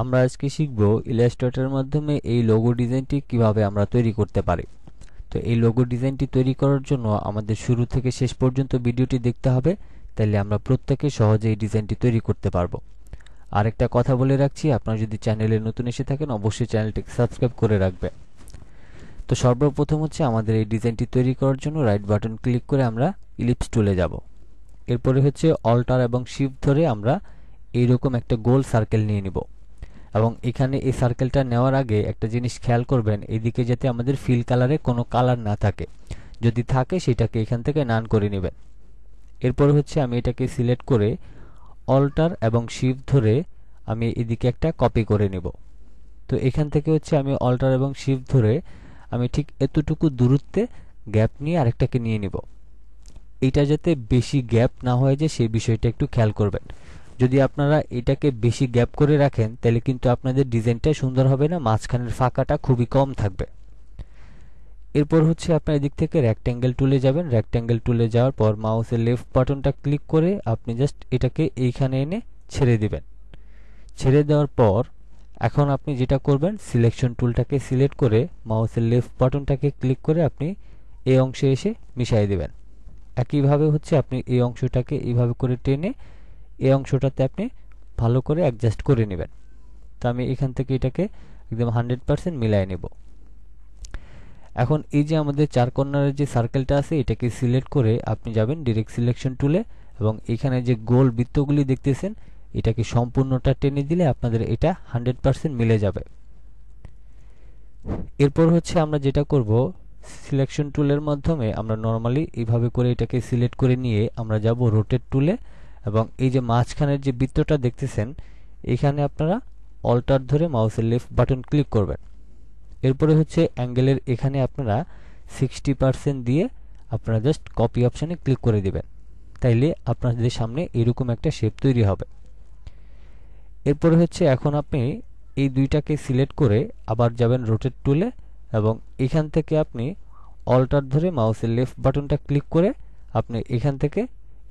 আমরা আজকে শিখব ইলাস্ট্রেটরের মাধ্যমে এই লোগো ডিজাইনটি কিভাবে আমরা তৈরি করতে পারি তো এই লোগো ডিজাইনটি তৈরি করার জন্য আমাদের শুরু থেকে শেষ পর্যন্ত ভিডিওটি দেখতে হবে তাহলে আমরা প্রত্যেকে সহজে এই ডিজাইনটি তৈরি করতে পারবো আরেকটা কথা বলে রাখছি আপনারা যদি চ্যানেলে নতুন এসে থাকেন অবশ্যই চ্যানেলটিকে সাবস্ক্রাইব করে রাখবে তো সর্বপ্রথম হচ্ছে আমাদের এই ডিজাইনটি তৈরি করার জন্য রাইট বাটন ক্লিক করে আমরা ইলিপস টুলে যাব এরপরে হচ্ছে অল্টার এবং শিফট ধরে আমরা এইরকম একটা গোল সার্কেল নিয়ে নিব এবং এখানে এই সার্কেলটা নেওয়ার আগে একটা জিনিস খেয়াল করবেন এদিকে যাতে আমাদের ফিল কালারে কোনো কালার না থাকে যদি থাকে সেটাকে এখান থেকে নান করে নেবেন এরপর হচ্ছে আমি এটাকে সিলেক্ট করে অল্টার এবং শিফট ধরে আমি এদিকে একটা কপি করে নেব তো এখান থেকে হচ্ছে আমি অল্টার এবং শিফট ধরে আমি ঠিক এতটুকু দূরত্বে গ্যাপ নিয়ে আরেকটাকে নিয়ে নিব এটা যাতে বেশি গ্যাপ না হয়ে যায় সেই বিষয়টা একটু খেয়াল করবেন যদি আপনারা এটাকে বেশি গ্যাপ করে রাখেন তাহলে কিন্তু আপনাদের ডিজাইনটা সুন্দর হবে না মাঝখানের ফাঁকাটা খুবই কম থাকবে এরপর হচ্ছে আপনার এদিক থেকে রেক্ট্যাঙ্গেল টুলে যাবেন রেক্ট্যাঙ্গেল টুলে যাওয়ার পর মাউসের লেফট বাটনটা ক্লিক করে আপনি জাস্ট এটাকে এইখানে এনে ছেড়ে দিবেন ছেড়ে দেওয়ার পর এখন আপনি যেটা করবেন সিলেকশন টুলটাকে সিলেক্ট করে মাউসের লেফট বাটনটাকে ক্লিক করে আপনি এই অংশে এসে মিশাই দেবেন একইভাবে হচ্ছে আপনি এই অংশটাকে এইভাবে করে টেনে এই অংশটাতে আপনি ভালো করে অ্যাডজাস্ট করে নেবেন তো আমি এখান থেকে এটাকে একদম হান্ড্রেড পারসেন্ট মিলাই নেব এখন এই যে আমাদের চার কর্নারের যে সার্কেলটা আছে এটাকে সিলেক্ট করে আপনি যাবেন ডিরেক্ট সিলেকশন টুলে এবং এখানে যে গোল বৃত্তগুলি দেখতেছেন এটাকে সম্পূর্ণটা টেনে দিলে আপনাদের এটা হান্ড্রেড পারসেন্ট মিলে যাবে এরপর হচ্ছে আমরা যেটা করব সিলেকশন টুলের মাধ্যমে আমরা নর্মালি এইভাবে করে এটাকে সিলেক্ট করে নিয়ে আমরা যাব রোটেট টুলে এবং এই যে মাঝখানের যে বৃত্তটা দেখতেছেন এখানে আপনারা অল্টার ধরে মাউসের লেফট বাটন ক্লিক করবেন এরপরে হচ্ছে অ্যাঙ্গেলের এখানে আপনারা সিক্সটি পার্সেন্ট দিয়ে আপনারা জাস্ট কপি অপশানে ক্লিক করে দিবেন তাইলে আপনাদের সামনে এরকম একটা শেপ তৈরি হবে এরপরে হচ্ছে এখন আপনি এই দুইটাকে সিলেক্ট করে আবার যাবেন রোটেট টুলে এবং এখান থেকে আপনি অল্টার ধরে মাউসের লেফট বাটনটা ক্লিক করে আপনি এখান থেকে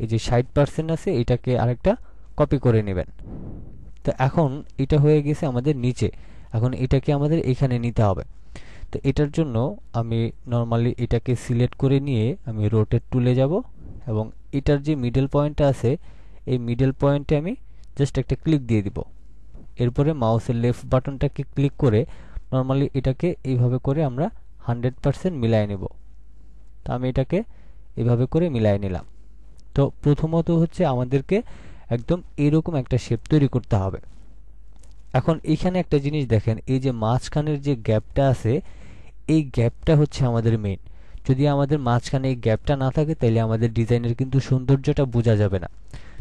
এই যে ষাট পার্সেন্ট আছে এটাকে আরেকটা কপি করে নেবেন তো এখন এটা হয়ে গেছে আমাদের নিচে এখন এটাকে আমাদের এখানে নিতে হবে তো এটার জন্য আমি নর্মালি এটাকে সিলেক্ট করে নিয়ে আমি রোটেট টুলে যাব এবং এটার যে মিডল পয়েন্টটা আছে এই মিডল পয়েন্টে আমি জাস্ট একটা ক্লিক দিয়ে দিব এরপরে মাউসের লেফট বাটনটাকে ক্লিক করে নর্মালি এটাকে এইভাবে করে আমরা হান্ড্রেড পারসেন্ট মিলাই নেব তো আমি এটাকে এভাবে করে মিলাই নিলাম তো প্রথমত হচ্ছে আমাদেরকে একদম এরকম একটা শেপ তৈরি করতে হবে এখন এখানে একটা জিনিস দেখেন এই যে মাঝখানের যে গ্যাপটা আছে এই গ্যাপটা হচ্ছে আমাদের মেন যদি আমাদের মাঝখানে এই গ্যাপটা না থাকে তাহলে আমাদের ডিজাইনের কিন্তু সৌন্দর্যটা বোঝা যাবে না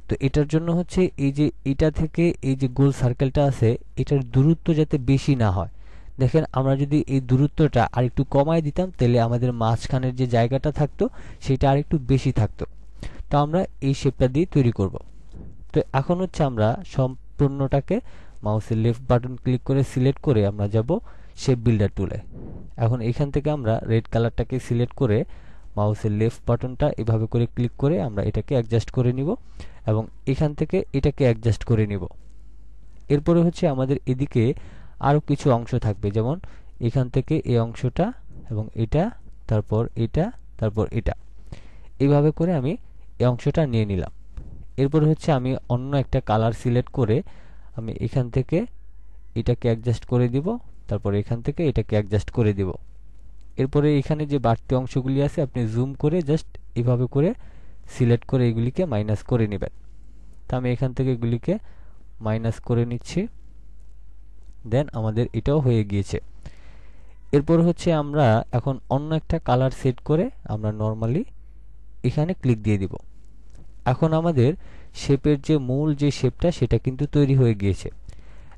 তো এটার জন্য হচ্ছে এই যে এটা থেকে এই যে গোল সার্কেলটা আছে এটার দূরত্ব যাতে বেশি না হয় দেখেন আমরা যদি এই দূরত্বটা আর একটু কমায় দিতাম তাহলে আমাদের মাঝখানের যে জায়গাটা থাকতো সেটা আর একটু বেশি থাকতো তো আমরা এই শেপটা দিয়ে তৈরি করব তো এখন হচ্ছে আমরা সম্পূর্ণটাকে মাউসের লেফট বাটন ক্লিক করে সিলেক্ট করে আমরা যাব শেপ বিল্ডার টুলে এখন এখান থেকে আমরা রেড কালারটাকে সিলেক্ট করে মাউসের লেফট বাটনটা এভাবে করে ক্লিক করে আমরা এটাকে অ্যাডজাস্ট করে নিব এবং এখান থেকে এটাকে অ্যাডজাস্ট করে নিব এরপরে হচ্ছে আমাদের এদিকে আরও কিছু অংশ থাকবে যেমন এখান থেকে এই অংশটা এবং এটা তারপর এটা তারপর এটা এভাবে করে আমি এই অংশটা নিয়ে নিলাম এরপর হচ্ছে আমি অন্য একটা কালার সিলেক্ট করে আমি এখান থেকে এটাকে অ্যাডজাস্ট করে দিব তারপর এখান থেকে এটাকে অ্যাডজাস্ট করে দিব এরপরে এখানে যে বাড়তি অংশগুলি আছে আপনি জুম করে জাস্ট এভাবে করে সিলেক্ট করে এগুলিকে মাইনাস করে নেবেন তো আমি এখান থেকে এগুলিকে মাইনাস করে নিচ্ছি দেন আমাদের এটাও হয়ে গিয়েছে এরপর হচ্ছে আমরা এখন অন্য একটা কালার সেট করে আমরা নর্মালি এখানে ক্লিক দিয়ে দিব এখন আমাদের শেপের যে মূল যে শেপটা সেটা কিন্তু তৈরি হয়ে গিয়েছে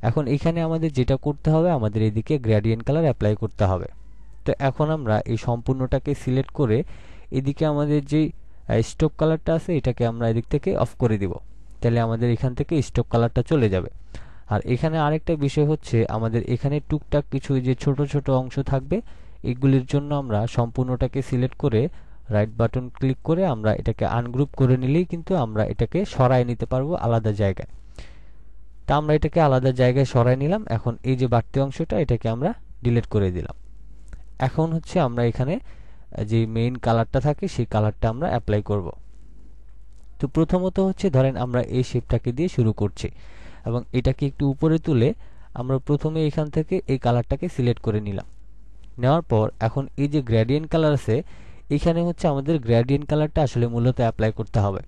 এখন এখানে আমাদের যেটা করতে হবে আমাদের এদিকে গ্র্যাডিয়েন্ট কালার অ্যাপ্লাই করতে হবে তো এখন আমরা এই সম্পূর্ণটাকে সিলেক্ট করে এদিকে আমাদের যে স্টপ কালারটা আছে এটাকে আমরা এদিক থেকে অফ করে দিব তাহলে আমাদের এখান থেকে স্টপ কালারটা চলে যাবে আর এখানে আরেকটা বিষয় হচ্ছে আমাদের এখানে টুকটাক কিছু যে ছোট ছোট অংশ থাকবে এগুলির জন্য আমরা সম্পূর্ণটাকে সিলেক্ট করে রাইট বাটন ক্লিক করে আমরা এটাকে আনগ্রুপ করে নিলেই কিন্তু আমরা এটাকে সরাই নিতে পারবো আলাদা জায়গায় তা আমরা এটাকে আলাদা জায়গায় সরাই নিলাম এখন এই যে বাড়তি অংশটা এটাকে আমরা ডিলিট করে দিলাম এখন হচ্ছে আমরা এখানে যে মেইন কালারটা থাকে সেই কালারটা আমরা অ্যাপ্লাই করব তো প্রথমত হচ্ছে ধরেন আমরা এই শেপটাকে দিয়ে শুরু করছি এবং এটাকে একটু উপরে তুলে আমরা প্রথমে এখান থেকে এই কালারটাকে সিলেক্ট করে নিলাম নেওয়ার পর এখন এই যে গ্র্যাডিয়েন্ট কালার আছে এখানে হচ্ছে আমাদের গ্র্যাডিয়েন্ট কালারটা আসলে মূলত অ্যাপ্লাই করতে হবে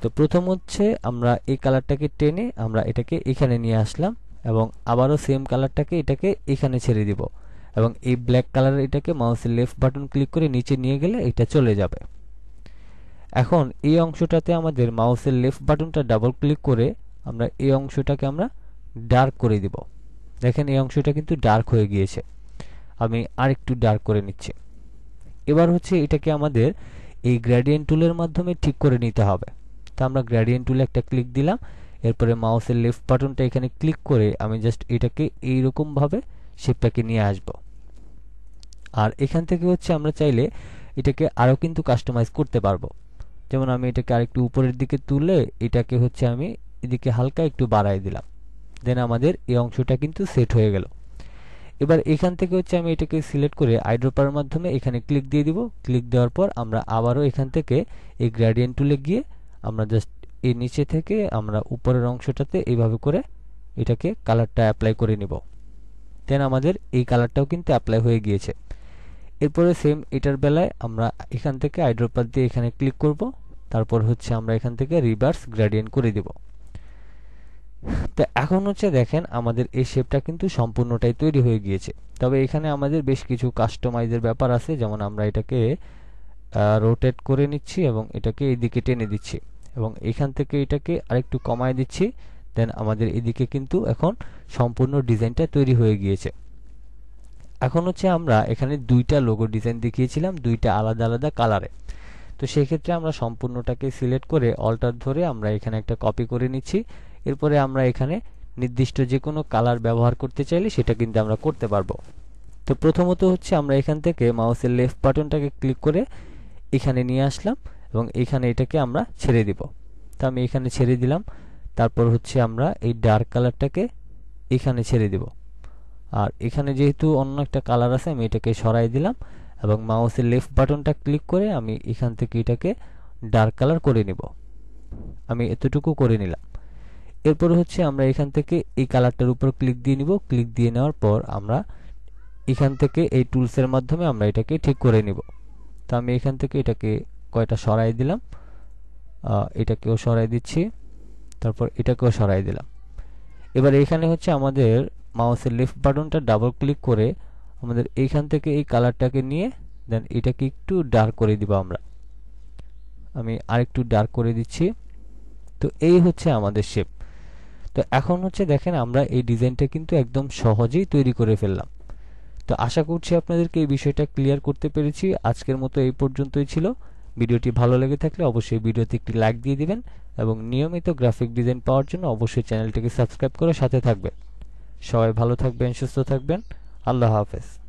তো প্রথম হচ্ছে আমরা এই কালারটাকে টেনে আমরা এটাকে এখানে নিয়ে আসলাম এবং আবারও সেম কালারটাকে এটাকে এখানে ছেড়ে দিব এবং এই ব্ল্যাক কালার এটাকে মাউসের লেফট বাটন ক্লিক করে নিচে নিয়ে গেলে এটা চলে যাবে এখন এই অংশটাতে আমাদের মাউসের লেফট বাটনটা ডাবল ক্লিক করে আমরা এই অংশটাকে আমরা ডার্ক করে দিব দেখেন এই অংশটা কিন্তু ডার্ক হয়ে গিয়েছে আমি আরেকটু ডার্ক করে নিচ্ছি এবার হচ্ছে এটাকে আমাদের এই গ্র্যাডিয়েন্ট টুলের মাধ্যমে ঠিক করে নিতে হবে তো আমরা গ্র্যাডিয়েন্ট টুলে একটা ক্লিক দিলাম এরপরে মাউসের লেফট বাটনটা এখানে ক্লিক করে আমি জাস্ট এটাকে এইরকমভাবে শেপটাকে নিয়ে আসব আর এখান থেকে হচ্ছে আমরা চাইলে এটাকে আরও কিন্তু কাস্টমাইজ করতে পারবো যেমন আমি এটাকে আরেকটু উপরের দিকে তুলে এটাকে হচ্ছে আমি এদিকে হালকা একটু বাড়াই দিলাম দেন আমাদের এই অংশটা কিন্তু সেট হয়ে গেল এবার এখান থেকে হচ্ছে আমি এটাকে সিলেক্ট করে আইড্রোপার মাধ্যমে এখানে ক্লিক দিয়ে দিব ক্লিক দেওয়ার পর আমরা আবারও এখান থেকে এই গ্র্যাডিয়েন্ট টুলে গিয়ে আমরা জাস্ট এই নিচে থেকে আমরা উপরের অংশটাতে এইভাবে করে এটাকে কালারটা অ্যাপ্লাই করে নিব দেন আমাদের এই কালারটাও কিন্তু অ্যাপ্লাই হয়ে গিয়েছে এরপরে সেম এটার বেলায় আমরা এখান থেকে আইড্রোপার দিয়ে এখানে ক্লিক করব তারপর হচ্ছে আমরা এখান থেকে রিভার্স গ্রেডিয়েন্ট করে দেব তো এখন হচ্ছে দেখেন আমাদের এই শেপটা কিন্তু সম্পূর্ণটাই তৈরি হয়ে গিয়েছে তবে এখানে আমাদের বেশ কিছু কাস্টমাইজের ব্যাপার আছে যেমন আমরা এটাকে রোটেট করে নিচ্ছি এবং এটাকে এদিকে টেনে দিচ্ছি এবং এখান থেকে এটাকে আরেকটু কমায় দিচ্ছি দেন আমাদের এদিকে কিন্তু এখন সম্পূর্ণ ডিজাইনটা তৈরি হয়ে গিয়েছে এখন হচ্ছে আমরা এখানে দুইটা লোগো ডিজাইন দেখিয়েছিলাম দুইটা আলাদা আলাদা কালারে তো সেক্ষেত্রে আমরা সম্পূর্ণটাকে সিলেক্ট করে অল্টার ধরে আমরা এখানে একটা কপি করে নিচ্ছি এরপরে আমরা এখানে নির্দিষ্ট যে কোনো কালার ব্যবহার করতে চাইলে সেটা কিন্তু আমরা করতে পারবো তো প্রথমত হচ্ছে আমরা এখান থেকে মাউসের লেফট বাটনটাকে ক্লিক করে এখানে নিয়ে আসলাম এবং এখানে এটাকে আমরা ছেড়ে দিব তো আমি এখানে ছেড়ে দিলাম তারপর হচ্ছে আমরা এই ডার্ক কালারটাকে এখানে ছেড়ে দিব আর এখানে যেহেতু অন্য একটা কালার আছে আমি এটাকে সরাই দিলাম এবং মাউসের লেফট বাটনটা ক্লিক করে আমি এখান থেকে এটাকে ডার্ক কালার করে নিব আমি এতটুকু করে নিলাম এরপর হচ্ছে আমরা এখান থেকে এই কালারটার উপর ক্লিক দিয়ে নিব ক্লিক দিয়ে নেওয়ার পর আমরা এখান থেকে এই টুলসের মাধ্যমে আমরা এটাকে ঠিক করে নিব তো আমি এখান থেকে এটাকে কয়টা সরাই দিলাম এটাকেও সরাই দিচ্ছি তারপর এটাকেও সরাই দিলাম এবার এখানে হচ্ছে আমাদের মাউসের লেফট বাটনটা ডাবল ক্লিক করে আমাদের এইখান থেকে এই কালারটাকে নিয়ে দেন এটাকে একটু ডার্ক করে দিব আমরা আমি আরেকটু ডার্ক করে দিচ্ছি তো এই হচ্ছে আমাদের শেপ তো এখন হচ্ছে দেখেন আমরা এই ডিজাইনটা কিন্তু একদম সহজেই তৈরি করে ফেললাম তো আশা করছি আপনাদেরকে এই বিষয়টা ক্লিয়ার করতে পেরেছি আজকের মতো এই পর্যন্তই ছিল ভিডিওটি ভালো লেগে থাকলে অবশ্যই ভিডিওতে একটি লাইক দিয়ে দিবেন এবং নিয়মিত গ্রাফিক ডিজাইন পাওয়ার জন্য অবশ্যই চ্যানেলটিকে সাবস্ক্রাইব করে সাথে থাকবেন সবাই ভালো থাকবেন সুস্থ থাকবেন আল্লাহ হাফেজ